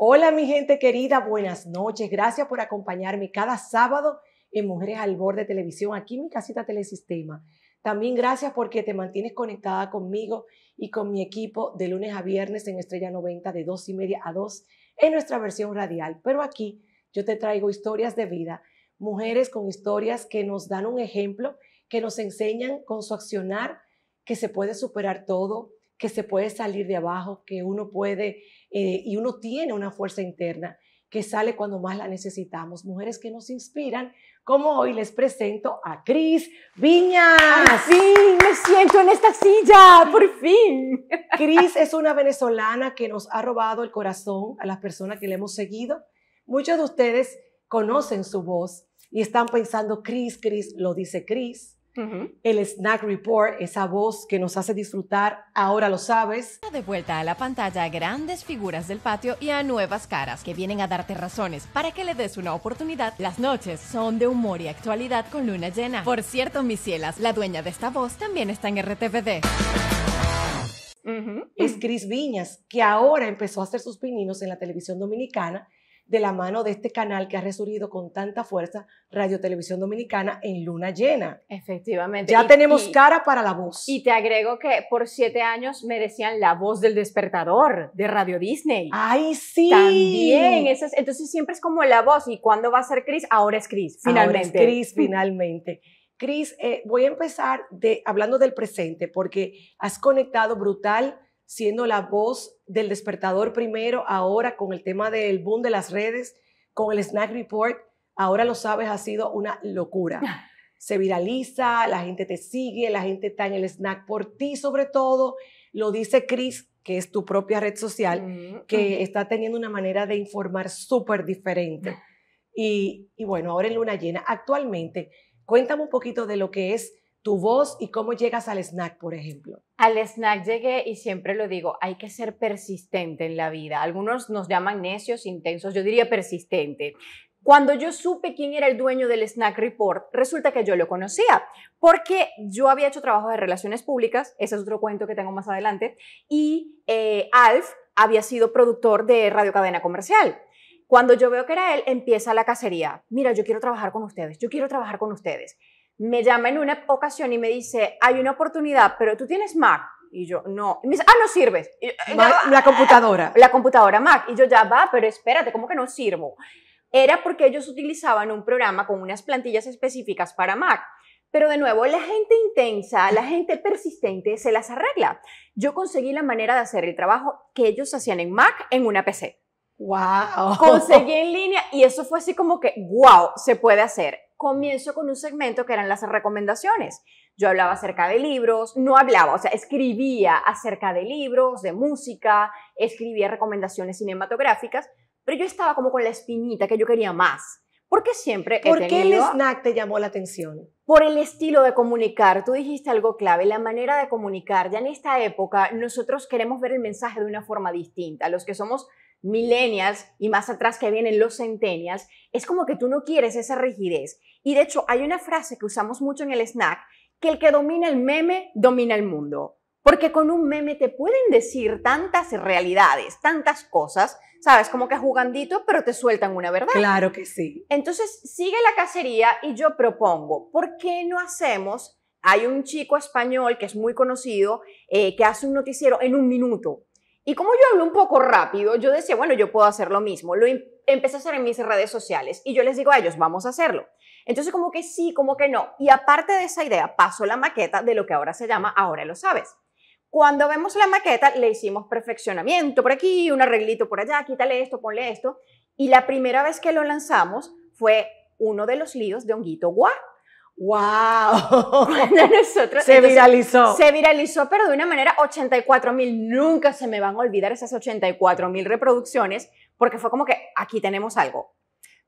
Hola mi gente querida, buenas noches. Gracias por acompañarme cada sábado en Mujeres al Borde Televisión, aquí en mi casita Telesistema. También gracias porque te mantienes conectada conmigo y con mi equipo de lunes a viernes en Estrella 90 de 2 y media a 2 en nuestra versión radial. Pero aquí yo te traigo historias de vida, mujeres con historias que nos dan un ejemplo, que nos enseñan con su accionar que se puede superar todo, que se puede salir de abajo, que uno puede eh, y uno tiene una fuerza interna que sale cuando más la necesitamos. Mujeres que nos inspiran, como hoy les presento a Cris Viñas. sí, me siento en esta silla, por fin. Cris es una venezolana que nos ha robado el corazón a las personas que le hemos seguido. Muchos de ustedes conocen su voz y están pensando, Cris, Cris, lo dice Cris. El Snack Report, esa voz que nos hace disfrutar, ahora lo sabes. De vuelta a la pantalla a grandes figuras del patio y a nuevas caras que vienen a darte razones para que le des una oportunidad. Las noches son de humor y actualidad con luna llena. Por cierto, mis cielas, la dueña de esta voz también está en RTVD. Es Cris Viñas, que ahora empezó a hacer sus pininos en la televisión dominicana de la mano de este canal que ha resurgido con tanta fuerza, Radio Televisión Dominicana, en luna llena. Efectivamente. Ya tenemos cara para la voz. Y te agrego que por siete años me decían la voz del despertador de Radio Disney. ¡Ay, sí! También. entonces siempre es como la voz. ¿Y cuándo va a ser Cris? Ahora es Cris. finalmente. Ahora es Chris, finalmente. Cris, eh, voy a empezar hablando del presente porque has conectado brutal siendo la voz del despertador primero, ahora con el tema del boom de las redes, con el Snack Report, ahora lo sabes, ha sido una locura. Se viraliza, la gente te sigue, la gente está en el snack por ti sobre todo, lo dice Chris, que es tu propia red social, mm, que mm. está teniendo una manera de informar súper diferente. Y, y bueno, ahora en Luna Llena, actualmente, cuéntame un poquito de lo que es tu voz y cómo llegas al snack, por ejemplo? Al snack llegué y siempre lo digo, hay que ser persistente en la vida. Algunos nos llaman necios, intensos, yo diría persistente. Cuando yo supe quién era el dueño del Snack Report, resulta que yo lo conocía, porque yo había hecho trabajo de relaciones públicas, ese es otro cuento que tengo más adelante, y eh, Alf había sido productor de Radio Cadena Comercial. Cuando yo veo que era él, empieza la cacería. Mira, yo quiero trabajar con ustedes, yo quiero trabajar con ustedes me llama en una ocasión y me dice, hay una oportunidad, pero tú tienes Mac. Y yo, no. me dice, ah, no sirves. la computadora. La computadora Mac. Y yo, ya va, pero espérate, ¿cómo que no sirvo? Era porque ellos utilizaban un programa con unas plantillas específicas para Mac. Pero de nuevo, la gente intensa, la gente persistente se las arregla. Yo conseguí la manera de hacer el trabajo que ellos hacían en Mac en una PC. ¡Wow! Conseguí en línea y eso fue así como que, ¡wow! Se puede hacer comienzo con un segmento que eran las recomendaciones. Yo hablaba acerca de libros, no hablaba, o sea, escribía acerca de libros, de música, escribía recomendaciones cinematográficas, pero yo estaba como con la espinita que yo quería más. Porque siempre ¿Por qué el snack te llamó la atención? Por el estilo de comunicar. Tú dijiste algo clave, la manera de comunicar. Ya en esta época nosotros queremos ver el mensaje de una forma distinta. Los que somos millennials y más atrás que vienen los centennials, es como que tú no quieres esa rigidez. Y de hecho hay una frase que usamos mucho en el snack, que el que domina el meme, domina el mundo. Porque con un meme te pueden decir tantas realidades, tantas cosas, ¿sabes? Como que jugandito, pero te sueltan una verdad. Claro que sí. Entonces sigue la cacería y yo propongo, ¿por qué no hacemos hay un chico español que es muy conocido eh, que hace un noticiero en un minuto y como yo hablo un poco rápido, yo decía, bueno, yo puedo hacer lo mismo. Lo em, empecé a hacer en mis redes sociales y yo les digo a ellos, vamos a hacerlo. Entonces, como que sí, como que no. Y aparte de esa idea, paso la maqueta de lo que ahora se llama Ahora lo sabes. Cuando vemos la maqueta, le hicimos perfeccionamiento por aquí, un arreglito por allá, quítale esto, ponle esto. Y la primera vez que lo lanzamos fue uno de los líos de Honguito Guá, ¡Wow! se viralizó. Se viralizó, pero de una manera 84 mil. Nunca se me van a olvidar esas 84 mil reproducciones, porque fue como que aquí tenemos algo.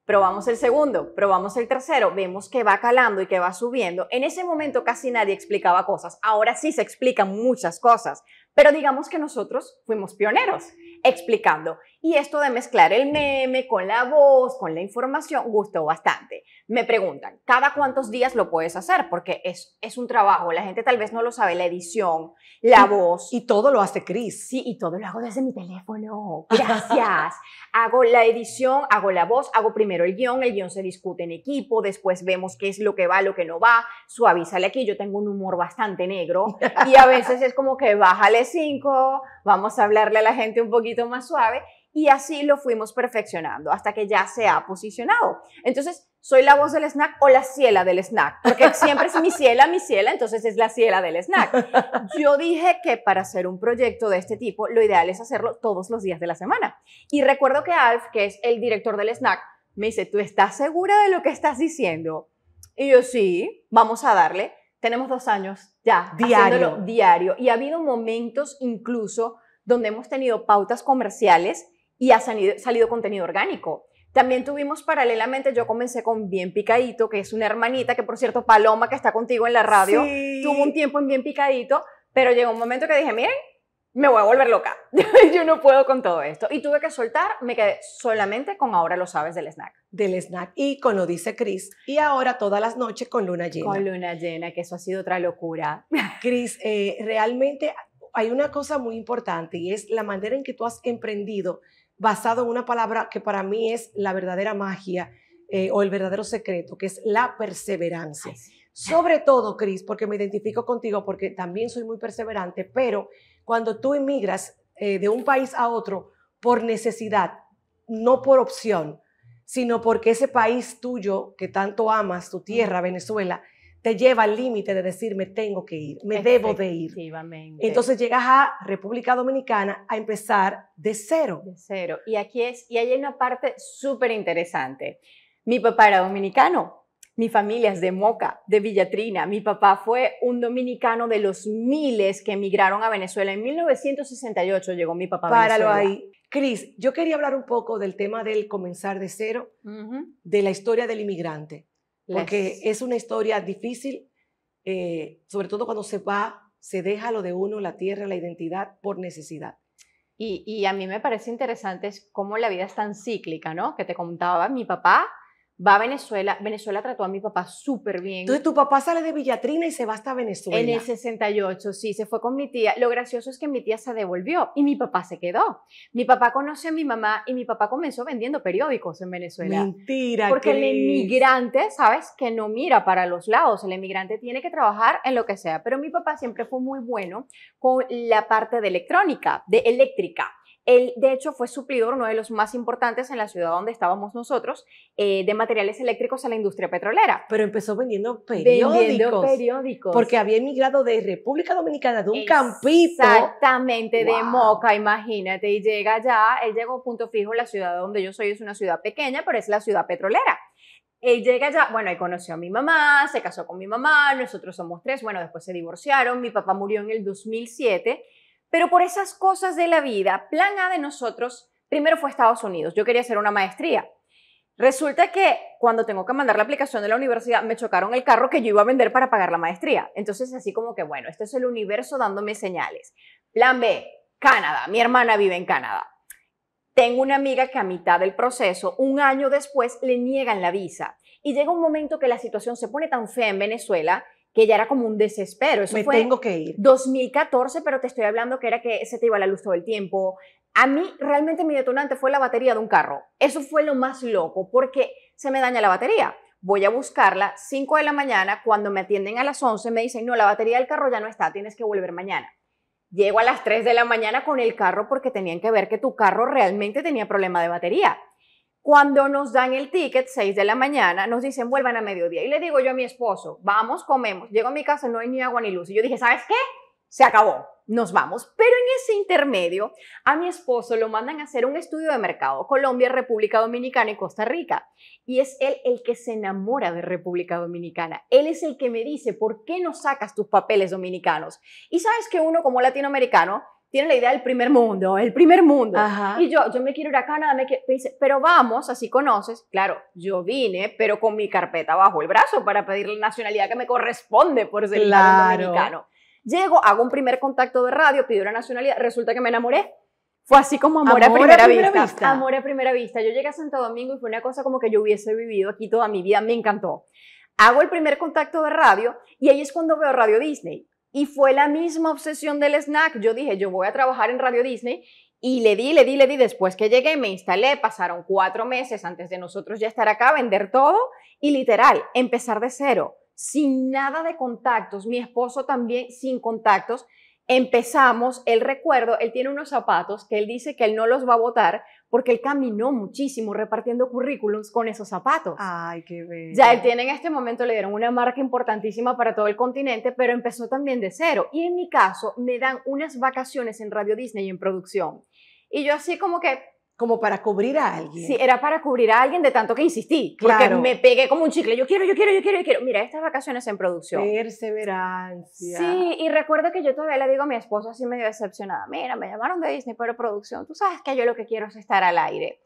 Probamos el segundo, probamos el tercero, vemos que va calando y que va subiendo. En ese momento casi nadie explicaba cosas. Ahora sí se explican muchas cosas, pero digamos que nosotros fuimos pioneros explicando. Y esto de mezclar el meme con la voz, con la información, gustó bastante. Me preguntan, ¿cada cuántos días lo puedes hacer? Porque es, es un trabajo, la gente tal vez no lo sabe, la edición, la voz. Y todo lo hace Cris. Sí, y todo lo hago desde mi teléfono. Gracias. hago la edición, hago la voz, hago primero el guión, el guión se discute en equipo, después vemos qué es lo que va, lo que no va, suavízale aquí, yo tengo un humor bastante negro y a veces es como que bájale cinco, vamos a hablarle a la gente un poquito más suave y así lo fuimos perfeccionando hasta que ya se ha posicionado. Entonces, soy la voz del snack o la ciela del snack, porque siempre es mi ciela, mi ciela, entonces es la ciela del snack. Yo dije que para hacer un proyecto de este tipo, lo ideal es hacerlo todos los días de la semana. Y recuerdo que Alf, que es el director del snack, me dice, ¿tú estás segura de lo que estás diciendo? Y yo sí, vamos a darle. Tenemos dos años ya, diario. diario. Y ha habido momentos incluso donde hemos tenido pautas comerciales y ha salido, contenido orgánico. También tuvimos paralelamente, yo comencé con Bien Picadito, que es una hermanita, que por cierto, Paloma, que está contigo en la radio, tuvo un tiempo en Bien Picadito, pero llegó un momento que dije, miren, me voy a volver loca, yo no puedo con todo esto. Y tuve que soltar, me quedé solamente con Ahora lo sabes del snack. Del snack y con Lo dice Cris. Y ahora todas las noches con Luna Llena. Con Luna Llena, que eso ha sido otra locura. Cris, eh, realmente hay una cosa muy importante y es la manera en que tú has emprendido basado en una palabra que para mí es la verdadera magia eh, o el verdadero secreto, que es la perseverancia. Sobre todo, Cris, porque me identifico contigo, porque también soy muy perseverante, pero cuando tú emigras eh, de un país a otro por necesidad, no por opción, sino porque ese país tuyo que tanto amas, tu tierra, Venezuela, te lleva al límite de decir me tengo que ir, me debo de ir. Entonces llegas a República Dominicana a empezar de cero. De cero. Y aquí es, y hay una parte súper interesante. Mi papá era dominicano, mi familia es de Moca, de Villatrina. Mi papá fue un dominicano de los miles que emigraron a Venezuela. En 1968 llegó mi papá a Páralo ahí. Cris, yo quería hablar un poco del tema del comenzar de cero, de la historia del inmigrante. Porque es una historia difícil, eh, sobre todo cuando se va, se deja lo de uno, la tierra, la identidad, por necesidad. Y, a mí me parece interesante cómo la vida es tan cíclica, ¿no? Que te contaba mi papá, va a Venezuela. Venezuela trató a mi papá súper bien. Entonces tu papá sale de Villatrina y se va hasta Venezuela. En el 68, sí, se fue con mi tía. Lo gracioso es que mi tía se devolvió y mi papá se quedó. Mi papá conoce a mi mamá y mi papá comenzó vendiendo periódicos en Venezuela. Mentira. Porque el emigrante, ¿sabes? Que no mira para los lados. El emigrante tiene que trabajar en lo que sea. Pero mi papá siempre fue muy bueno con la parte de electrónica, de eléctrica. Él, de hecho, fue suplidor, uno de los más importantes en la ciudad donde estábamos nosotros, eh, de materiales eléctricos a la industria petrolera. Pero empezó vendiendo periódicos. Vendiendo periódicos. Porque había emigrado de República Dominicana, de un campito. Exactamente, de Moca, imagínate. Y llega allá, él llegó a punto fijo, la ciudad donde yo soy es una ciudad pequeña, pero es la ciudad petrolera. Él llega allá, bueno, él conoció a mi mamá, se casó con mi mamá, nosotros somos tres, bueno, después se divorciaron, mi papá murió en el 2007 pero por esas cosas de la vida, plan A de nosotros, primero fue Estados Unidos. Yo quería hacer una maestría. Resulta que cuando tengo que mandar la aplicación de la universidad, me chocaron el carro que yo iba a vender para pagar la maestría. Entonces, así como que, bueno, este es el universo dándome señales. Plan B, Canadá. Mi hermana vive en Canadá. Tengo una amiga que a mitad del proceso, un año después, le niegan la visa. Y llega un momento que la situación se pone tan fea en Venezuela que ya era como un desespero. Eso Me fue tengo que ir. 2014, pero te estoy hablando que era que se te iba la luz todo el tiempo. A mí realmente mi detonante fue la batería de un carro. Eso fue lo más loco, porque se me daña la batería voy a buscarla 5 de la mañana, cuando me atienden a las 11 me dicen, no, la batería del carro ya no está, tienes que volver mañana. Llego a las 3 de la mañana con el carro porque tenían que ver que tu carro realmente tenía problema de batería. Cuando nos dan el ticket, 6 de la mañana, nos dicen vuelvan a mediodía. Y le digo yo a mi esposo, vamos, comemos. Llego a mi casa, no hay ni agua ni luz. Y yo dije, ¿sabes qué? Se acabó, nos vamos. Pero en ese intermedio, a mi esposo lo mandan a hacer un estudio de mercado, Colombia, República Dominicana y Costa Rica. Y es él el que se enamora de República Dominicana. Él es el que me dice, ¿por qué no sacas tus papeles dominicanos? Y sabes que uno como latinoamericano tienen la idea del primer mundo, el primer mundo. Y yo, yo me quiero ir a Canadá, me, dice, pero vamos, así conoces. Claro, yo vine, pero con mi carpeta bajo el brazo para pedir la nacionalidad que me corresponde por ser claro. dominicano. Llego, hago un primer contacto de radio, pido la nacionalidad, resulta que me enamoré. Fue así como amor, a, primera, vista. Amor a primera vista. Yo llegué a Santo Domingo y fue una cosa como que yo hubiese vivido aquí toda mi vida, me encantó. Hago el primer contacto de radio y ahí es cuando veo Radio Disney y fue la misma obsesión del snack. Yo dije, yo voy a trabajar en Radio Disney y le di, le di, le di. Después que llegué, me instalé. Pasaron cuatro meses antes de nosotros ya estar acá, vender todo y literal, empezar de cero, sin nada de contactos. Mi esposo también sin contactos. Empezamos, el recuerdo, él tiene unos zapatos que él dice que él no los va a botar, porque él caminó muchísimo repartiendo currículums con esos zapatos. Ay, qué bello. Ya él tiene en este momento, le dieron una marca importantísima para todo el continente, pero empezó también de cero. Y en mi caso, me dan unas vacaciones en Radio Disney y en producción. Y yo así como que, como para cubrir a alguien. Sí, era para cubrir a alguien de tanto que insistí, porque claro. me pegué como un chicle, yo quiero, yo quiero, yo quiero, yo quiero. Mira, estas vacaciones en producción. Perseverancia. Sí, y recuerdo que yo todavía le digo a mi esposo así medio decepcionada, mira, me llamaron de Disney, pero producción, tú sabes que yo lo que quiero es estar al aire.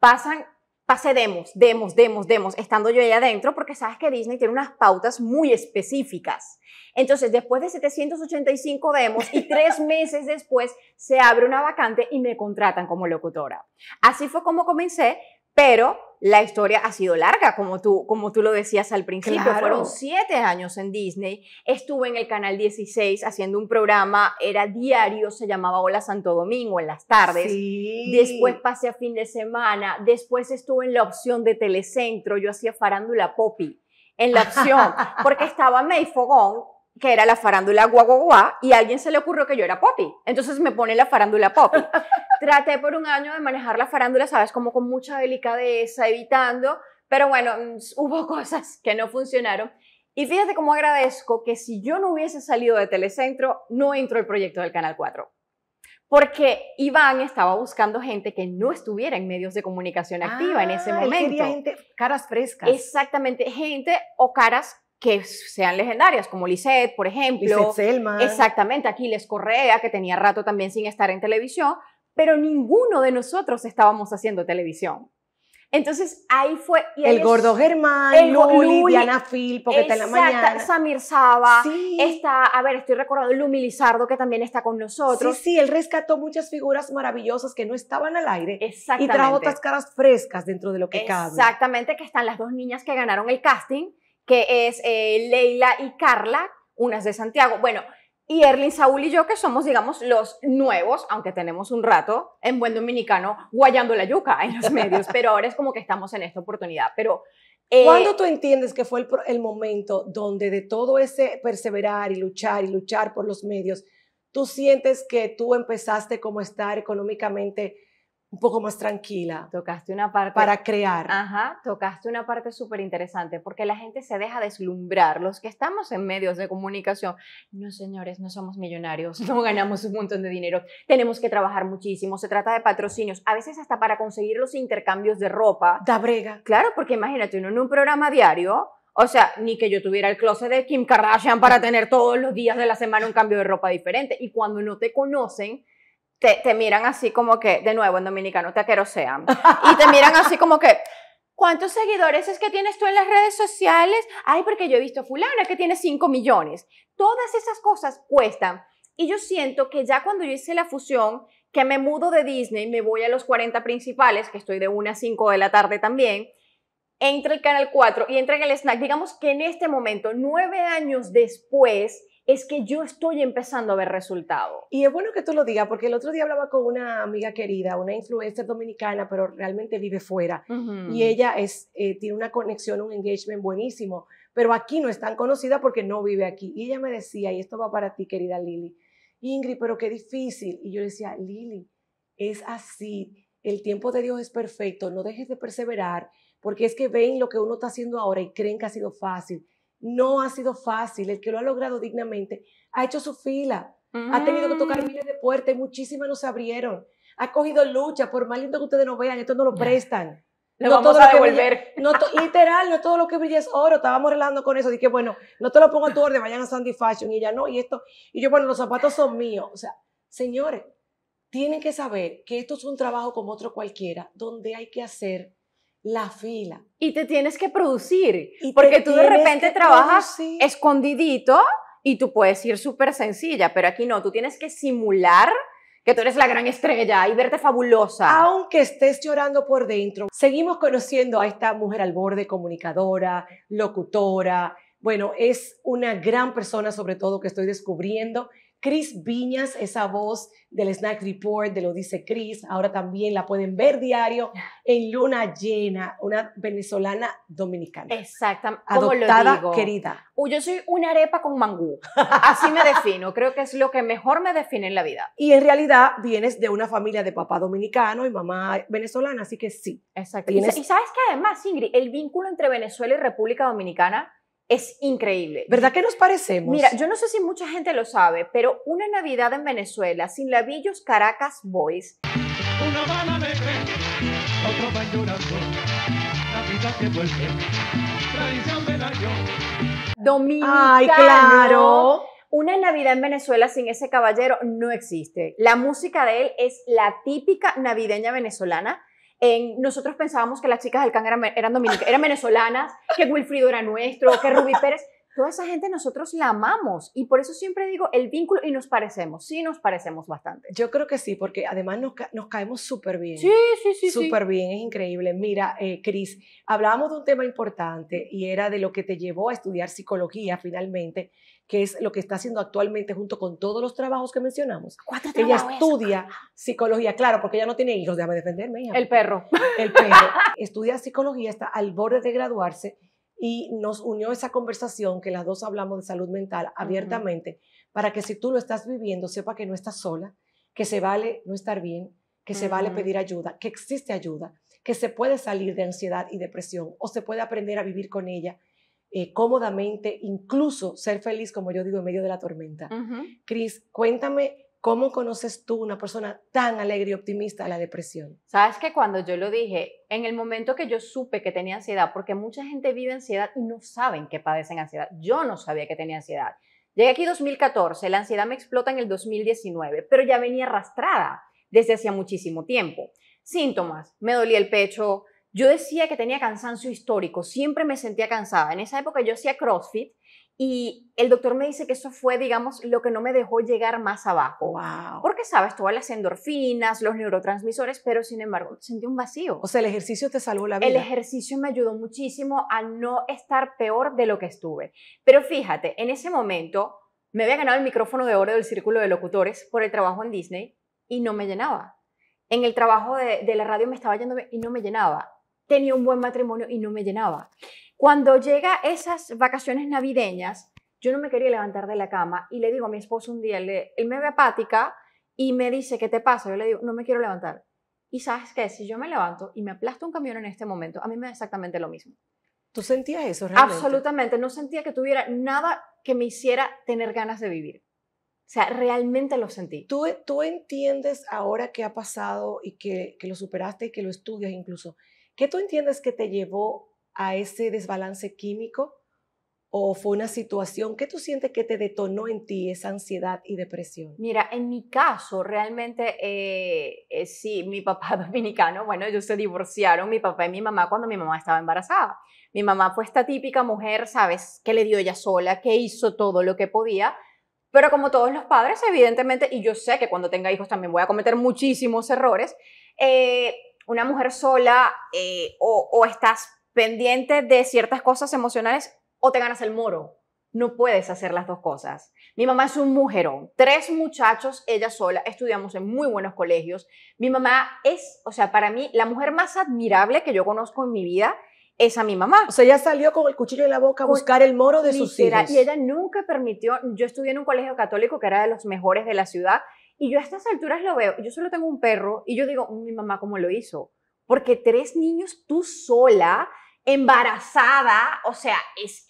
Pasan pasé demos, demos, demos, demos, estando yo ahí adentro, porque sabes que Disney tiene unas pautas muy específicas. Entonces, después de 785 demos y tres meses después, se abre una vacante y me contratan como locutora. Así fue como comencé, pero la historia ha sido larga, como tú, como tú lo decías al principio. Fueron siete años en Disney. Estuve en el Canal 16 haciendo un programa, era diario, se llamaba Hola Santo Domingo en las tardes. Sí. Después pasé a fin de semana. Después estuve en la opción de Telecentro. Yo hacía farándula Poppy en la opción, porque estaba May Fogón que era la farándula guaguagua y a alguien se le ocurrió que yo era Poppy Entonces me pone la farándula Poppy Traté por un año de manejar la farándula, sabes, como con mucha delicadeza, evitando, pero bueno, mm, hubo cosas que no funcionaron. Y fíjate cómo agradezco que si yo no hubiese salido de Telecentro, no entró el proyecto del Canal 4. Porque Iván estaba buscando gente que no estuviera en medios de comunicación activa en ese ah, momento. gente, caras frescas. Exactamente, gente o caras que sean legendarias, como Lisette, por ejemplo. Lisette Selma. Exactamente, Aquiles Correa, que tenía rato también sin estar en televisión, pero ninguno de nosotros estábamos haciendo televisión. Entonces ahí fue. el Gordo Germán, el Luli, Diana Phil, porque está en la mañana. Samir Saba, sí. está, a ver, estoy recordando, Lumi Lizardo, que también está con nosotros. Sí, sí, él rescató muchas figuras maravillosas que no estaban al aire. Exactamente. Y trajo otras caras frescas dentro de lo que cabe. Exactamente, que están las dos niñas que ganaron el casting que es eh, Leila y Carla, unas de Santiago. Bueno, y Erlin, Saúl y yo, que somos, digamos, los nuevos, aunque tenemos un rato en buen dominicano, guayando la yuca en los medios, pero ahora es como que estamos en esta oportunidad. Pero. Eh, ¿Cuándo tú entiendes que fue el, el momento donde de todo ese perseverar y luchar y luchar por los medios, tú sientes que tú empezaste como estar económicamente un poco más tranquila. Tocaste una parte. Para crear. Ajá, tocaste una parte súper interesante, porque la gente se deja deslumbrar. Los que estamos en medios de comunicación, no señores, no somos millonarios, no ganamos un montón de dinero, tenemos que trabajar muchísimo, se trata de patrocinios, a veces hasta para conseguir los intercambios de ropa. Da brega. Claro, porque imagínate, uno en un programa diario, o sea, ni que yo tuviera el closet de Kim Kardashian para tener todos los días de la semana un cambio de ropa diferente. Y cuando no te conocen, te, miran así como que, de nuevo en dominicano, te quiero sean Y te miran así como que, ¿cuántos seguidores es que tienes tú en las redes sociales? Ay, porque yo he visto fulana que tiene 5 millones. Todas esas cosas cuestan. Y yo siento que ya cuando yo hice la fusión, que me mudo de Disney, me voy a los 40 principales, que estoy de 1 a 5 de la tarde también, entre el Canal 4 y entre en el snack. Digamos que en este momento, nueve años después, es que yo estoy empezando a ver resultados. Y es bueno que tú lo digas, porque el otro día hablaba con una amiga querida, una influencer dominicana, pero realmente vive fuera. Y ella es, eh, tiene una conexión, un engagement buenísimo, pero aquí no es tan conocida porque no vive aquí. Y ella me decía, y esto va para ti, querida Lili, Ingrid, pero qué difícil. Y yo le decía, Lili, es así, el tiempo de Dios es perfecto, no dejes de perseverar, porque es que ven lo que uno está haciendo ahora y creen que ha sido fácil no ha sido fácil. El que lo ha logrado dignamente ha hecho su fila, ha tenido que tocar mm. miles de puertas y muchísimas nos abrieron. Ha cogido lucha, por más lindo que ustedes no vean, esto no lo prestan. Lo vamos a devolver. no literal, no todo lo que brilla es oro. Estábamos hablando con eso. Dije, bueno, no te lo pongo a tu orden, vayan a Sandy Fashion. Y ya no, y esto. Y yo, bueno, los zapatos son míos. O sea, señores, tienen que saber que esto es un trabajo como otro cualquiera, donde hay que hacer la fila. Y te tienes que producir, porque tú de repente trabajas escondidito y tú puedes ir súper sencilla, pero aquí no, tú tienes que simular que tú eres la gran estrella y verte fabulosa. Aunque estés llorando por dentro, seguimos conociendo a esta mujer al borde, comunicadora, locutora. Bueno, es una gran persona sobre todo que estoy descubriendo Cris Viñas, esa voz del Snack Report, de lo dice Chris, ahora también la pueden ver diario en Luna Llena, una venezolana dominicana. Exactamente. Adoptada, lo querida. Uy, yo soy una arepa con mangú. Así me defino. Creo que es lo que mejor me define en la vida. Y en realidad vienes de una familia de papá dominicano y mamá venezolana, así que sí. Exacto. Y sabes que además, Ingrid, el vínculo entre Venezuela y República Dominicana es increíble. ¿Verdad que nos parecemos? Mira, yo no sé si mucha gente lo sabe, pero una Navidad en Venezuela sin labillos Caracas Boys. otro que vuelve, Dominicano. Ay, claro. Una Navidad en Venezuela sin ese caballero no existe. La música de él es la típica navideña venezolana nosotros pensábamos que las chicas del CAN eran, eran, venezolanas, que Wilfrido era nuestro, que Rubí Pérez. Toda esa gente nosotros la amamos y por eso siempre digo el vínculo y nos parecemos, sí nos parecemos bastante. Yo creo que sí, porque además nos, caemos súper bien. Sí, sí, sí. Súper bien, es increíble. Mira, eh, Cris, hablábamos de un tema importante y era de lo que te llevó a estudiar psicología finalmente que es lo que está haciendo actualmente junto con todos los trabajos que mencionamos. Ella estudia ah. psicología, claro, porque ella no tiene hijos, déjame defenderme. Hija. El perro. El perro. estudia psicología, está al borde de graduarse y nos unió esa conversación que las dos hablamos de salud mental abiertamente, para que si tú lo estás viviendo, sepa que no estás sola, que se vale no estar bien, que se vale pedir ayuda, que existe ayuda, que se puede salir de ansiedad y depresión o se puede aprender a vivir con ella eh, cómodamente, incluso ser feliz, como yo digo, en medio de la tormenta. Cris, cuéntame cómo conoces tú una persona tan alegre y optimista a la depresión. Sabes que cuando yo lo dije, en el momento que yo supe que tenía ansiedad, porque mucha gente vive ansiedad y no saben que padecen ansiedad, yo no sabía que tenía ansiedad. Llegué aquí 2014, la ansiedad me explota en el 2019, pero ya venía arrastrada desde hacía muchísimo tiempo. Síntomas, me dolía el pecho, yo decía que tenía cansancio histórico, siempre me sentía cansada. En esa época yo hacía CrossFit y el doctor me dice que eso fue, digamos, lo que no me dejó llegar más abajo. Wow. Porque, sabes, todas las endorfinas, los neurotransmisores, pero sin embargo sentí un vacío. O sea, el ejercicio te salvó la vida. El ejercicio me ayudó muchísimo a no estar peor de lo que estuve. Pero fíjate, en ese momento me había ganado el micrófono de oro del Círculo de Locutores por el trabajo en Disney y no me llenaba. En el trabajo de, de la radio me estaba yendo y no me llenaba tenía un buen matrimonio y no me llenaba. Cuando llega esas vacaciones navideñas, yo no me quería levantar de la cama y le digo a mi esposo un día, él me ve apática y me dice, ¿qué te pasa? Yo le digo, no me quiero levantar. Y sabes qué, si yo me levanto y me aplasto un camión en este momento, a mí me da exactamente lo mismo. ¿Tú sentías eso realmente? Absolutamente, no sentía que tuviera nada que me hiciera tener ganas de vivir. O sea, realmente lo sentí. ¿Tú, tú entiendes ahora qué ha pasado y que lo superaste y que lo estudias incluso? ¿Qué tú entiendes que te llevó a ese desbalance químico? ¿O fue una situación que tú sientes que te detonó en ti esa ansiedad y depresión? Mira, en mi caso, realmente eh, eh, sí, mi papá dominicano, bueno, ellos se divorciaron, mi papá y mi mamá, cuando mi mamá estaba embarazada. Mi mamá fue esta típica mujer, ¿sabes?, que le dio ella sola, que hizo todo lo que podía, pero como todos los padres, evidentemente, y yo sé que cuando tenga hijos también voy a cometer muchísimos errores, eh, una mujer sola eh, o, o, estás pendiente de ciertas cosas emocionales o te ganas el moro. No puedes hacer las dos cosas. Mi mamá es un mujerón, tres muchachos, ella sola, estudiamos en muy buenos colegios. Mi mamá es, o sea, para mí, la mujer más admirable que yo conozco en mi vida es a mi mamá. O sea, ella salió con el cuchillo en la boca a buscar el moro de sus hijos. Y ella nunca permitió, yo estudié en un colegio católico que era de los mejores de la ciudad, y yo a estas alturas lo veo, yo solo tengo un perro y yo digo, mm, mi mamá, ¿cómo lo hizo? Porque tres niños tú sola, embarazada, o sea, es,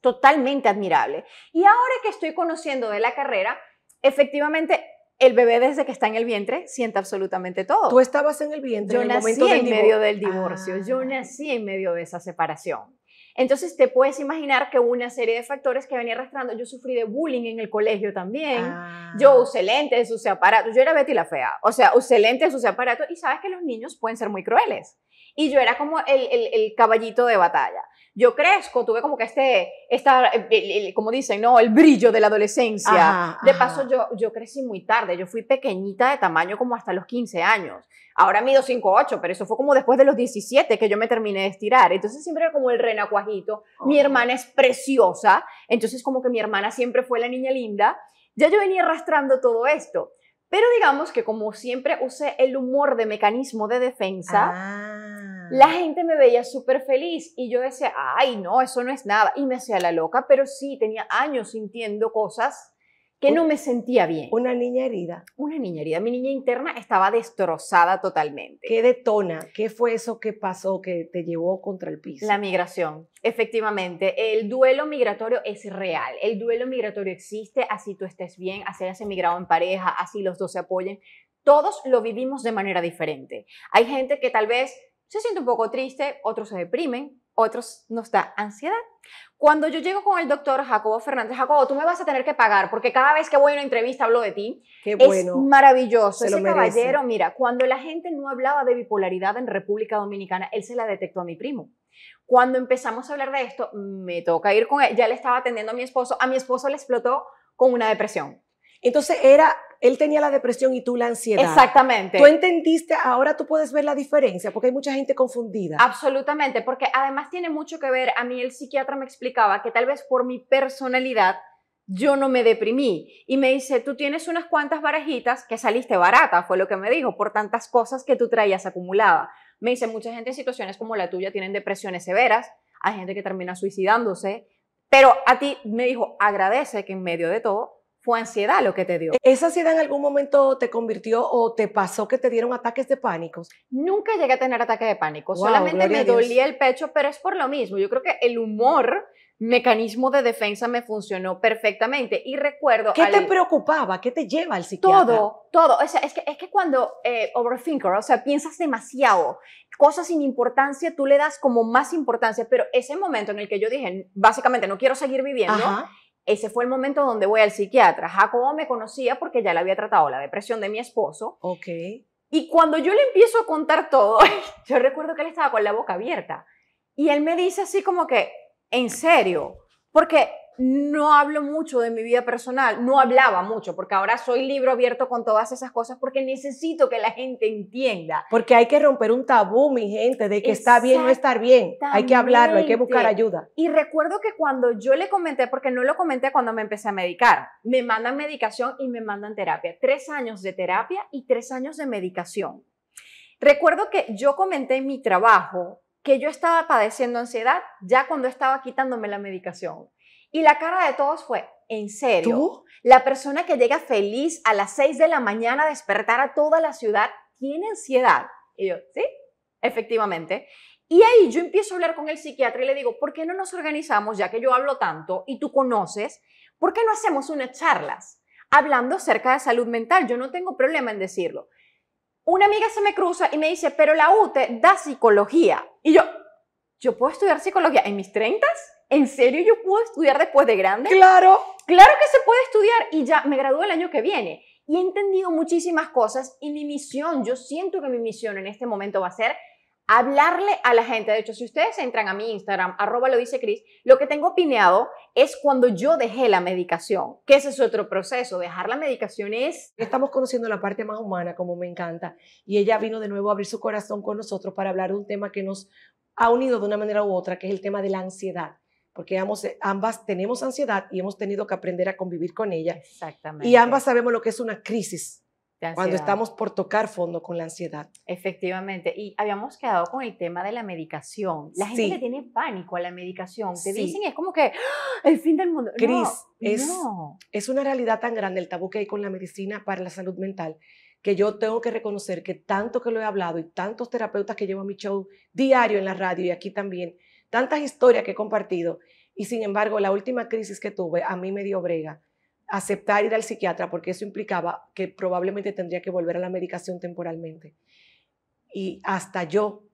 totalmente admirable. Y ahora que estoy conociendo de la carrera, efectivamente el bebé desde que está en el vientre siente absolutamente todo. Tú estabas en el vientre. en el momento del medio del divorcio. Yo ah. nací en medio de esa separación. Entonces te puedes imaginar que una serie de factores que venía arrastrando. Yo sufrí de bullying en el colegio también. Yo ah. usé lentes, usé aparatos. Yo era Betty la fea. O sea, usé lentes, usé aparatos. Y sabes que los niños pueden ser muy crueles. Y yo era como el caballito de batalla yo crezco, tuve como que este, esta, como dicen, ¿no? El brillo de la adolescencia. de paso, yo, yo crecí muy tarde, yo fui pequeñita de tamaño como hasta los 15 años. Ahora mido 5'8, pero eso fue como después de los 17 que yo me terminé de estirar. Entonces siempre era como el renacuajito. cuajito. Mi hermana es preciosa, entonces como que mi hermana siempre fue la niña linda. Ya yo venía arrastrando todo esto. Pero digamos que como siempre usé el humor de mecanismo de defensa, ah la gente me veía súper feliz y yo decía, ay, no, eso no es nada. Y me hacía la loca, pero sí, tenía años sintiendo cosas que no me sentía bien. Una niña herida. Una niña herida. Mi niña interna estaba destrozada totalmente. ¿Qué detona? ¿Qué fue eso que pasó que te llevó contra el piso? La migración. Efectivamente, el duelo migratorio es real. El duelo migratorio existe, así tú estés bien, así hayas emigrado en pareja, así los dos se apoyen. Todos lo vivimos de manera diferente. Hay gente que tal vez se siente un poco triste, otros se deprimen, otros nos da ansiedad. Cuando yo llego con el doctor Jacobo Fernández, Jacobo, tú me vas a tener que pagar porque cada vez que voy a una entrevista hablo de ti. Qué bueno. Es maravilloso. Ese caballero, mira, cuando la gente no hablaba de bipolaridad en República Dominicana, él se la detectó a mi primo. Cuando empezamos a hablar de esto, me toca ir con él. Ya le estaba atendiendo a mi esposo. A mi esposo le explotó con una depresión. Entonces era, él tenía la depresión y tú la ansiedad. Exactamente. Tú entendiste, ahora tú puedes ver la diferencia, porque hay mucha gente confundida. Absolutamente, porque además tiene mucho que ver, a mí el psiquiatra me explicaba que tal vez por mi personalidad yo no me deprimí. Y me dice, tú tienes unas cuantas barajitas que saliste barata, fue lo que me dijo, por tantas cosas que tú traías acumulada. Me dice, mucha gente en situaciones como la tuya tienen depresiones severas, hay gente que termina suicidándose, pero a ti me dijo, agradece que en medio de todo fue ansiedad lo que te dio. ¿Esa ansiedad en algún momento te convirtió o te pasó que te dieron ataques de pánico? Nunca llegué a tener ataque de pánico, solamente me dolía el pecho, pero es por lo mismo. Yo creo que el humor mecanismo de defensa me funcionó perfectamente. Y recuerdo... ¿Qué te preocupaba? ¿Qué te lleva al psiquiatra? Todo, todo. O sea, es que, es que cuando eh, overthinker, o sea, piensas demasiado, cosas sin importancia, tú le das como más importancia, pero ese momento en el que yo dije, básicamente, no quiero seguir viviendo ese fue el momento donde voy al psiquiatra. Jacobo me conocía porque ya le había tratado la depresión de mi esposo. Ok. Y cuando yo le empiezo a contar todo, yo recuerdo que él estaba con la boca abierta. Y él me dice así como que, en serio, porque no hablo mucho de mi vida personal, no hablaba mucho, porque ahora soy libro abierto con todas esas cosas porque necesito que la gente entienda. Porque hay que romper un tabú, mi gente, de que está bien no estar bien. Hay que hablarlo, hay que buscar ayuda. Y recuerdo que cuando yo le comenté, porque no lo comenté cuando me empecé a medicar, me mandan medicación y me mandan terapia. Tres años de terapia y tres años de medicación. Recuerdo que yo comenté en mi trabajo que yo estaba padeciendo ansiedad ya cuando estaba quitándome la medicación. Y la cara de todos fue, en serio, la persona que llega feliz a las 6 de la mañana a despertar a toda la ciudad tiene ansiedad. Y yo, sí, efectivamente. Y ahí yo empiezo a hablar con el psiquiatra y le digo, ¿por qué no nos organizamos, ya que yo hablo tanto y tú conoces, ¿por qué no hacemos unas charlas hablando acerca de salud mental? Yo no tengo problema en decirlo. Una amiga se me cruza y me dice, pero la UTE da psicología. Y yo, ¿yo puedo estudiar psicología en mis 30 ¿en serio yo puedo estudiar después de grande? Claro. Claro que se puede estudiar y ya me gradúo el año que viene. Y he entendido muchísimas cosas y mi misión, yo siento que mi misión en este momento va a ser hablarle a la gente. De hecho, si ustedes entran a mi Instagram, arroba lo dice Cris, lo que tengo pineado es cuando yo dejé la medicación, que ese es otro proceso. Dejar la medicación es... Estamos conociendo la parte más humana, como me encanta. Y ella vino de nuevo a abrir su corazón con nosotros para hablar de un tema que nos ha unido de una manera u otra, que es el tema de la ansiedad porque eh, ambas tenemos ansiedad y hemos tenido que aprender a convivir con ella. Exactamente. Y ambas sabemos lo que es una crisis cuando estamos por tocar fondo con la ansiedad. Efectivamente, y habíamos quedado con el tema de la medicación. La gente tiene pánico a la medicación, te dicen, es como que ¡ah! el fin del mundo. Cris, es, es una realidad tan grande el tabú que hay con la medicina para la salud mental que yo tengo que reconocer que tanto que lo he hablado y tantos terapeutas que llevo a mi show diario en la radio y aquí también, tantas historias que he compartido y sin embargo la última crisis que tuve a mí me dio brega aceptar ir al psiquiatra porque eso implicaba que probablemente tendría que volver a la medicación temporalmente. Y hasta yo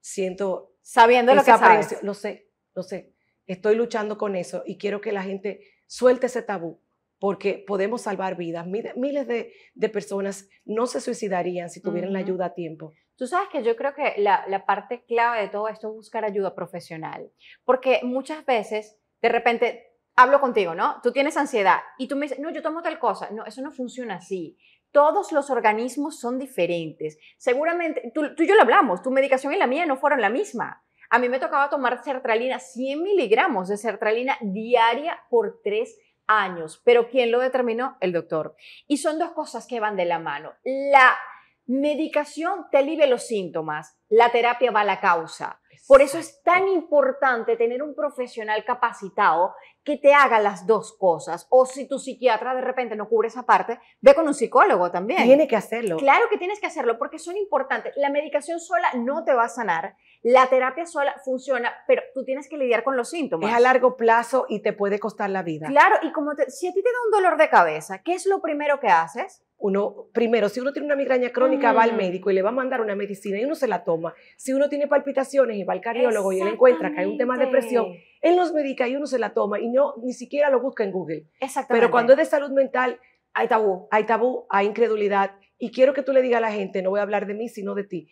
siento... Sabiendo lo que sabes. Lo sé, lo sé. Estoy luchando con eso y quiero que la gente suelte ese tabú porque podemos salvar vidas. Miles de, personas no se suicidarían si tuvieran la ayuda a tiempo. Tú sabes que yo creo que la, parte clave de todo esto es buscar ayuda profesional, porque muchas veces, de repente, hablo contigo, ¿no? Tú tienes ansiedad y tú me dices, no, yo tomo tal cosa. No, eso no funciona así. Todos los organismos son diferentes. Seguramente, tú, y yo lo hablamos, tu medicación y la mía no fueron la misma. A mí me tocaba tomar sertralina, 100 miligramos de sertralina diaria por tres años. Pero ¿quién lo determinó? El doctor. Y son dos cosas que van de la mano. La medicación te alivia los síntomas, la terapia va a la causa. Por eso es tan importante tener un profesional capacitado que te haga las dos cosas. O si tu psiquiatra de repente no cubre esa parte, ve con un psicólogo también. Tiene que hacerlo. Claro que tienes que hacerlo porque son importantes. La medicación sola no te va a sanar. La terapia sola funciona, pero tú tienes que lidiar con los síntomas. Es a largo plazo y te puede costar la vida. Claro, y como si a ti te da un dolor de cabeza, ¿qué es lo primero que haces? Uno, primero, si uno tiene una migraña crónica, mm. va al médico y le va a mandar una medicina y uno se la toma. Si uno tiene palpitaciones, va al cardiólogo y él encuentra que hay un tema de presión él nos medica y uno se la toma y no ni siquiera lo busca en Google. Exactamente. Pero cuando es de salud mental, hay tabú, hay tabú, hay incredulidad. Y quiero que tú le digas a la gente, no voy a hablar de mí, sino de ti.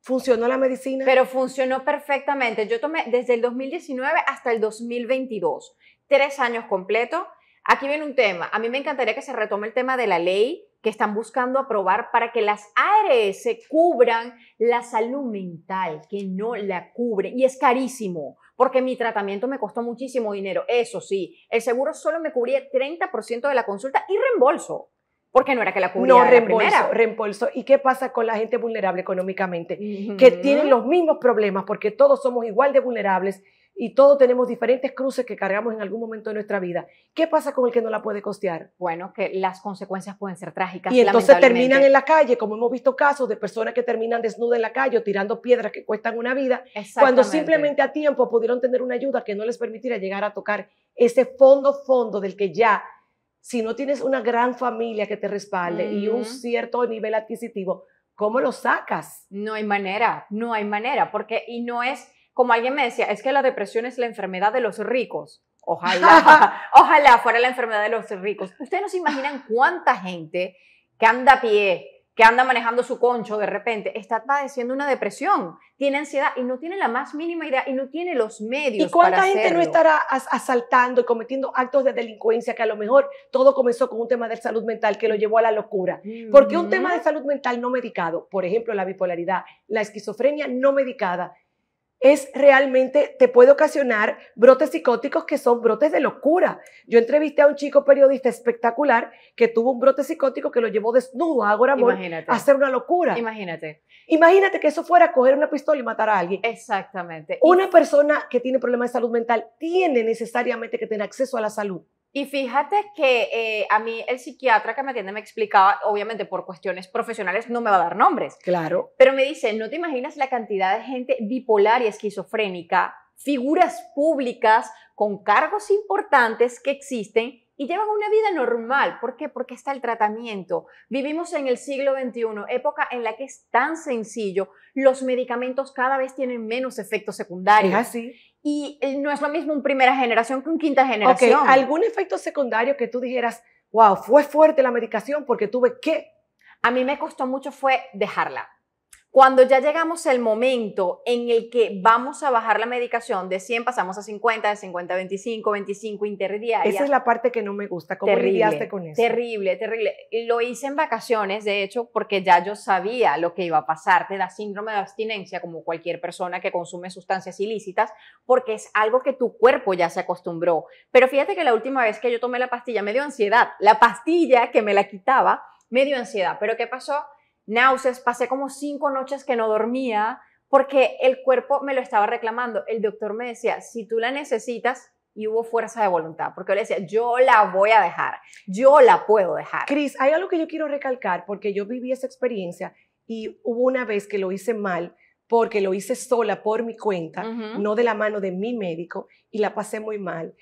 ¿Funcionó la medicina? Pero funcionó perfectamente. Yo tomé desde el 2019 hasta el 2022, tres años completos. Aquí viene un tema. A mí me encantaría que se retome el tema de la ley que están buscando aprobar para que las ARS cubran la salud mental, que no la cubre Y es carísimo, porque mi tratamiento me costó muchísimo dinero. Eso sí, el seguro solo me cubría 30% de la consulta y reembolso. Porque no era que la cubría no, reembolso, ¿Y qué pasa con la gente vulnerable económicamente? Que tienen los mismos problemas, porque todos somos igual de vulnerables y todos tenemos diferentes cruces que cargamos en algún momento de nuestra vida. ¿Qué pasa con el que no la puede costear? Bueno, que las consecuencias pueden ser trágicas. Y entonces terminan en la calle, como hemos visto casos de personas que terminan desnudas en la calle o tirando piedras que cuestan una vida, cuando simplemente a tiempo pudieron tener una ayuda que no les permitiera llegar a tocar ese fondo, fondo del que ya, si no tienes una gran familia que te respalde y un cierto nivel adquisitivo, ¿cómo lo sacas? No hay manera, no hay manera, porque y no es como alguien me decía, es que la depresión es la enfermedad de los ricos. Ojalá, ojalá fuera la enfermedad de los ricos. Ustedes no se imaginan cuánta gente que anda a pie, que anda manejando su concho de repente, está padeciendo una depresión, tiene ansiedad y no tiene la más mínima idea y no tiene los medios. ¿Y cuánta gente no estará asaltando y cometiendo actos de delincuencia que a lo mejor todo comenzó con un tema de salud mental que lo llevó a la locura? Porque un tema de salud mental no medicado, por ejemplo, la bipolaridad, la esquizofrenia no medicada, es realmente, te puede ocasionar brotes psicóticos que son brotes de locura. Yo entrevisté a un chico periodista espectacular que tuvo un brote psicótico que lo llevó desnudo a Agora a hacer una locura. Imagínate. Imagínate que eso fuera coger una pistola y matar a alguien. Exactamente. Una persona que tiene problemas de salud mental tiene necesariamente que tener acceso a la salud. Y fíjate que eh, a mí el psiquiatra que me atiende me explicaba, obviamente por cuestiones profesionales no me va a dar nombres. Claro. Pero me dice, no te imaginas la cantidad de gente bipolar y esquizofrénica, figuras públicas con cargos importantes que existen y llevan una vida normal. ¿Por qué? Porque está el tratamiento. Vivimos en el siglo XXI, época en la que es tan sencillo, los medicamentos cada vez tienen menos efectos secundarios. Es así. Y eh, no es lo mismo un primera generación que un quinta generación. ¿Algún efecto secundario que tú dijeras, wow, fue fuerte la medicación porque tuve que? A mí me costó mucho fue dejarla. Cuando ya llegamos al momento en el que vamos a bajar la medicación de 100 pasamos a 50, de 50 a 25, 25 interdiaria. Esa es la parte que no me gusta. ¿Cómo lidiaste con eso? Terrible, terrible. Lo hice en vacaciones, de hecho, porque ya yo sabía lo que iba a pasar. Te da síndrome de abstinencia como cualquier persona que consume sustancias ilícitas, porque es algo que tu cuerpo ya se acostumbró. Pero fíjate que la última vez que yo tomé la pastilla me dio ansiedad. La pastilla que me la quitaba me dio ansiedad. Pero ¿qué pasó? náuseas, pasé como cinco noches que no dormía porque el cuerpo me lo estaba reclamando. El doctor me decía, si tú la necesitas, y hubo fuerza de voluntad, porque yo le decía, yo la voy a dejar, yo la puedo dejar. Cris, hay algo que yo quiero recalcar, porque yo viví esa experiencia y hubo una vez que lo hice mal, porque lo hice sola por mi cuenta, no de la mano de mi médico, y la pasé muy mal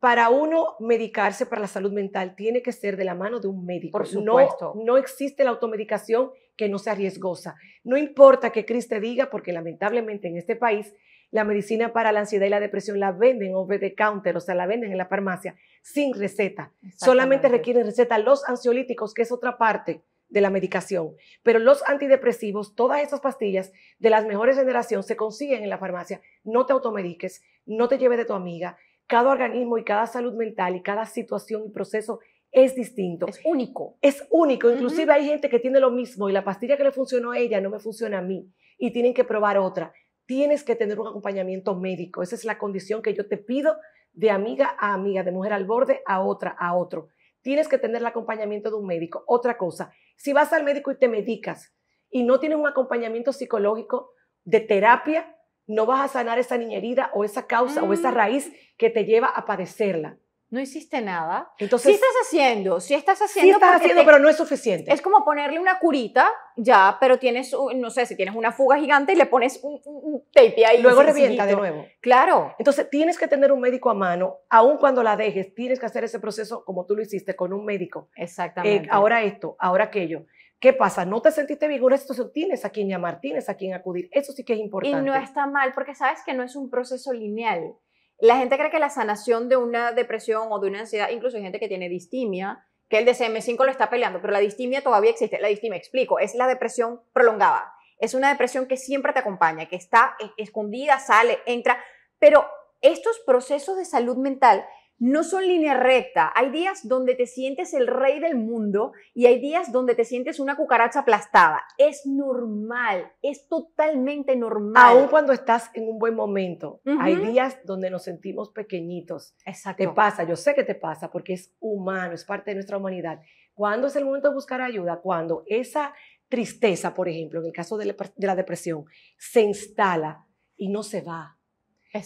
para uno medicarse para la salud mental tiene que ser de la mano de un médico. Por supuesto. No, existe la automedicación que no sea riesgosa. No importa que Cris te diga, porque lamentablemente en este país la medicina para la ansiedad y la depresión la venden over the counter, o sea, la venden en la farmacia sin receta. Solamente requieren receta los ansiolíticos, que es otra parte de la medicación. Pero los antidepresivos, todas esas pastillas de las mejores generaciones se consiguen en la farmacia. No te automediques, no te lleves de tu amiga, cada organismo y cada salud mental y cada situación y proceso es distinto. Es único. Es único. Inclusive hay gente que tiene lo mismo y la pastilla que le funcionó a ella no me funciona a mí y tienen que probar otra. Tienes que tener un acompañamiento médico. Esa es la condición que yo te pido de amiga a amiga, de mujer al borde a otra, a otro. Tienes que tener el acompañamiento de un médico. Otra cosa, si vas al médico y te medicas y no tienes un acompañamiento psicológico de terapia, no vas a sanar esa niñerida o esa causa o esa mm. raíz que te lleva a padecerla. No hiciste nada. Entonces, sí estás haciendo, sí estás haciendo. Sí estás haciendo, pero no es suficiente. Es como ponerle una curita, ya, pero tienes, no sé, si tienes una fuga gigante y le pones un, un tape ahí. Luego revienta de nuevo. Claro. Entonces tienes que tener un médico a mano, aun cuando la dejes, tienes que hacer ese proceso como tú lo hiciste con un médico. Exactamente. Eh, ahora esto, ahora aquello. ¿Qué pasa? No te sentiste bien esto tienes a quién llamar, tienes a quién acudir. Eso sí que es importante. Y no está mal, porque sabes que no es un proceso lineal. La gente cree que la sanación de una depresión o de una ansiedad, incluso hay gente que tiene distimia, que el DCM5 lo está peleando, pero la distimia todavía existe. La distimia, explico, es la depresión prolongada. Es una depresión que siempre te acompaña, que está e-, escondida, sale, entra. Pero estos procesos de salud mental no son línea recta. Hay días donde te sientes el rey del mundo y hay días donde te sientes una cucaracha aplastada. Es normal, es totalmente normal. Aún cuando estás en un buen momento, hay días donde nos sentimos pequeñitos. Exacto. Te pasa, yo sé que te pasa porque es humano, es parte de nuestra humanidad. ¿Cuándo es el momento de buscar ayuda? Cuando esa tristeza, por ejemplo, en el caso de la, de la depresión, se instala y no se va.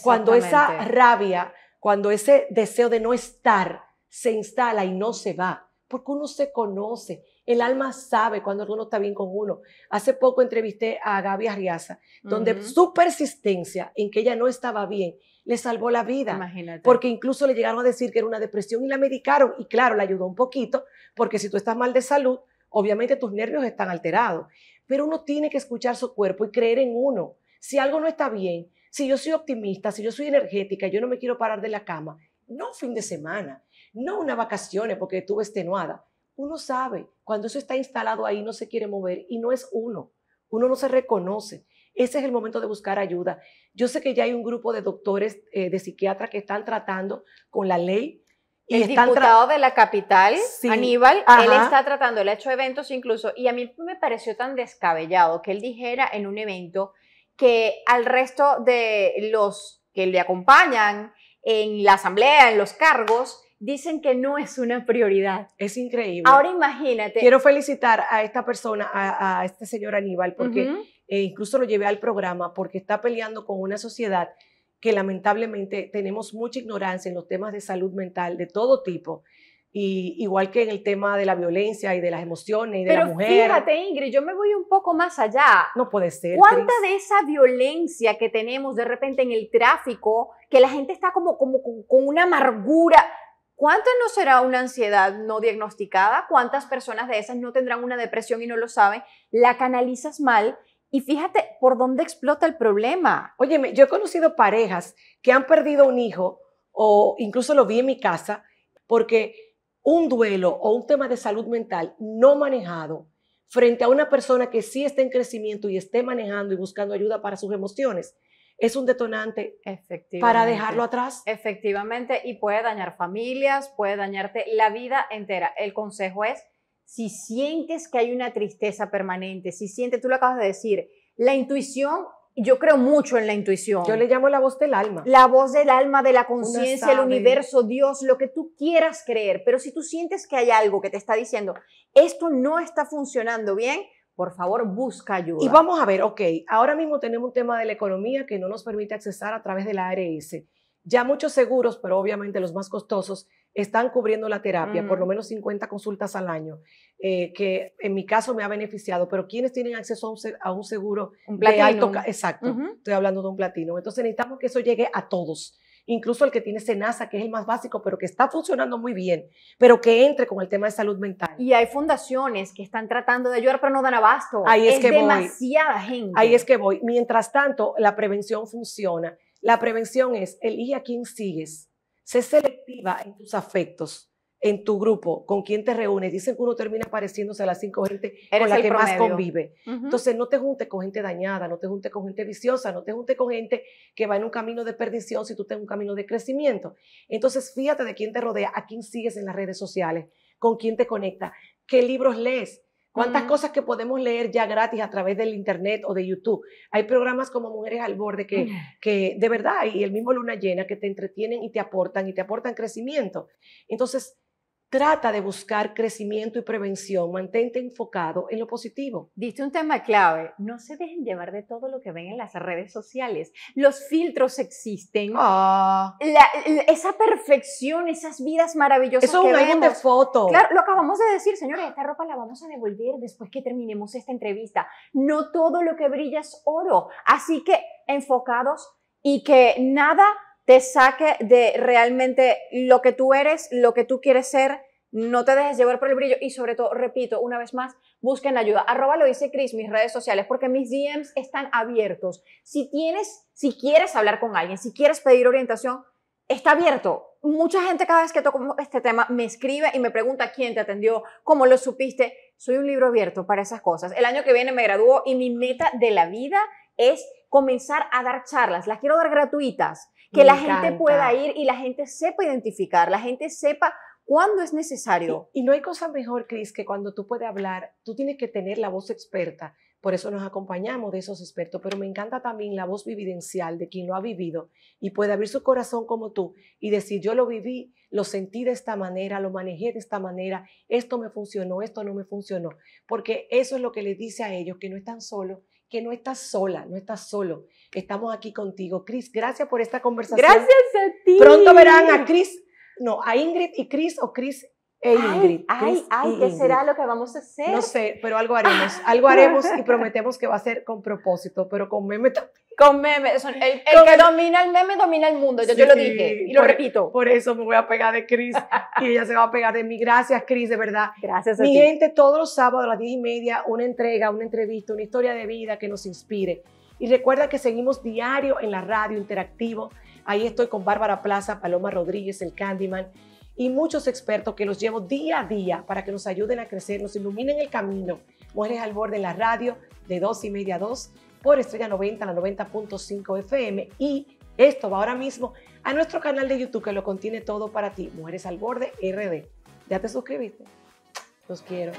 Cuando esa rabia cuando ese deseo de no estar se instala y no se va, porque uno se conoce, el alma sabe cuando uno está bien con uno. Hace poco entrevisté a Gaby Arriaza, donde su persistencia en que ella no estaba bien le salvó la vida. Porque incluso le llegaron a decir que era una depresión y la medicaron. Y claro, la ayudó un poquito, porque si tú estás mal de salud, obviamente tus nervios están alterados. Pero uno tiene que escuchar su cuerpo y creer en uno. Si algo no está bien, si yo soy optimista, si yo soy energética, yo no me quiero parar de la cama, no fin de semana, no una vacaciones porque estuve extenuada. Uno sabe, cuando eso está instalado ahí no se quiere mover y no es uno, uno no se reconoce. Ese es el momento de buscar ayuda. Yo sé que ya hay un grupo de doctores, eh, de psiquiatras que están tratando con la ley. Y el diputado de la capital, Aníbal, él está tratando, él ha hecho eventos incluso, y a mí me pareció tan descabellado que él dijera en un evento que al resto de los que le acompañan en la asamblea, en los cargos, dicen que no es una prioridad. Es increíble. Ahora imagínate. Quiero felicitar a esta persona, a, este señor Aníbal, porque eh, incluso lo llevé al programa, porque está peleando con una sociedad que lamentablemente tenemos mucha ignorancia en los temas de salud mental de todo tipo y igual que en el tema de la violencia y de las emociones y de la mujer. Fíjate, Ingrid, yo me voy un poco más allá. No puede ser. ¿Cuánta de esa violencia que tenemos de repente en el tráfico, que la gente está como, como con una amargura? ¿Cuánto no será una ansiedad no diagnosticada? ¿Cuántas personas de esas no tendrán una depresión y no lo saben? La canalizas mal y fíjate por dónde explota el problema. Óyeme, yo he conocido parejas que han perdido un hijo o incluso lo vi en mi casa porque un duelo o un tema de salud mental no manejado frente a una persona que sí está en crecimiento y esté manejando y buscando ayuda para sus emociones, es un detonante efectivo para dejarlo atrás. Efectivamente, y puede dañar familias, puede dañarte la vida entera. El consejo es, si sientes que hay una tristeza permanente, si sientes, tú lo acabas de decir, la intuición yo creo mucho en la intuición. Yo le llamo la voz del alma. La voz del alma, de la conciencia, el universo, Dios, lo que tú quieras creer. Pero si tú sientes que hay algo que te está diciendo, esto no está funcionando bien, por favor busca ayuda. Y vamos a ver, ok, ahora mismo tenemos un tema de la economía que no nos permite accesar a través de la ARS. Ya muchos seguros, pero obviamente los más costosos, están cubriendo la terapia, por lo mm. menos 50 consultas al año, eh, que en mi caso me ha beneficiado, pero ¿quiénes tienen acceso a un, seguro un de exacto, estoy hablando de un platino. Entonces necesitamos que eso llegue a todos, incluso el que tiene Senasa, que es el más básico, pero que está funcionando muy bien, pero que entre con el tema de salud mental. Y hay fundaciones que están tratando de ayudar, pero no dan abasto. Ahí es, que demasiada gente. Ahí es que voy. Mientras tanto, la prevención funciona. La prevención es, y a quién sigues Sé selectiva en tus afectos, en tu grupo, con quién te reúnes. Dicen que uno termina pareciéndose a las cinco gente con la que más convive. Entonces, no te juntes con gente dañada, no te juntes con gente viciosa, no te juntes con gente que va en un camino de perdición si tú estás en un camino de crecimiento. Entonces, fíjate de quién te rodea, a quién sigues en las redes sociales, con quién te conecta, qué libros lees, ¿Cuántas cosas que podemos leer ya gratis a través del Internet o de YouTube? Hay programas como Mujeres al Borde que, que de verdad, y el mismo Luna Llena, que te entretienen y te aportan y te aportan crecimiento. Entonces, Trata de buscar crecimiento y prevención. Mantente enfocado en lo positivo. Diste un tema clave. No se dejen llevar de todo lo que ven en las redes sociales. Los filtros existen. Ah. esa perfección, esas vidas maravillosas. Eso es un álbum de fotos. Claro, lo acabamos de decir, señores. Esta ropa la vamos a devolver después que terminemos esta entrevista. No todo lo que brilla es oro. Así que enfocados y que nada te saque de realmente lo que tú eres, lo que tú quieres ser, no te dejes llevar por el brillo y sobre todo, repito, una vez más, busquen ayuda. Arroba lo dice Chris, mis redes sociales, porque mis DMs están abiertos. Si tienes, si quieres hablar con alguien, si quieres pedir orientación, está abierto. Mucha gente cada vez que toco este tema me escribe y me pregunta quién te atendió, cómo lo supiste. Soy un libro abierto para esas cosas. El año que viene me graduó y mi meta de la vida es comenzar a dar charlas. Las quiero dar gratuitas que la gente pueda ir y la gente sepa identificar, la gente sepa cuándo es necesario. Y, no hay cosa mejor, Cris, que cuando tú puedes hablar, tú tienes que tener la voz experta. Por eso nos acompañamos de esos expertos, pero me encanta también la voz vividencial de quien lo ha vivido y puede abrir su corazón como tú y decir, yo lo viví, lo sentí de esta manera, lo manejé de esta manera, esto me funcionó, esto no me funcionó, porque eso es lo que le dice a ellos, que no están solos, que no estás sola, no estás solo. Estamos aquí contigo. Cris, gracias por esta conversación. Gracias a ti. Pronto verán a Cris, no, a Ingrid y Cris o Cris e ay, ay, e ¿qué será lo que vamos a hacer? No sé, pero algo ah. haremos. Algo haremos y prometemos que va a ser con propósito, pero con meme Con meme. Son, el, que domina el meme domina el mundo. Yo, yo lo dije y lo repito. Por eso me voy a pegar de Cris y ella se va a pegar de mí. Gracias, Cris, de verdad. Gracias a Mi gente, todos los sábados a las diez y media, una entrega, una entrevista, una historia de vida que nos inspire. Y recuerda que seguimos diario en la radio interactivo. Ahí estoy con Bárbara Plaza, Paloma Rodríguez, el Candyman y muchos expertos que los llevo día a día para que nos ayuden a crecer, nos iluminen el camino. Mujeres al borde en la radio de 2 y media a 2 por Estrella 90, la 90.5 FM y esto va ahora mismo a nuestro canal de YouTube que lo contiene todo para ti, Mujeres al Borde RD. ¿Ya te suscribiste? Los quiero.